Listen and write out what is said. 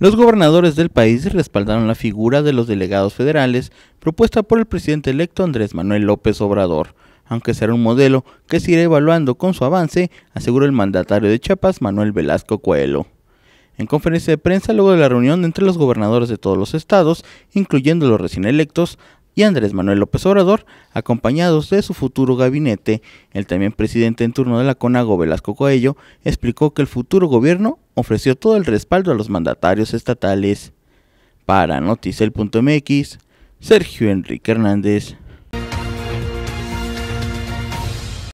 Los gobernadores del país respaldaron la figura de los delegados federales propuesta por el presidente electo Andrés Manuel López Obrador, aunque será un modelo que se irá evaluando con su avance, aseguró el mandatario de Chiapas Manuel Velasco Coelho. En conferencia de prensa, luego de la reunión entre los gobernadores de todos los estados, incluyendo los recién electos, y Andrés Manuel López Obrador, acompañados de su futuro gabinete. El también presidente en turno de la CONAGO, Velasco Coello, explicó que el futuro gobierno ofreció todo el respaldo a los mandatarios estatales. Para Noticel.mx, Sergio Enrique Hernández.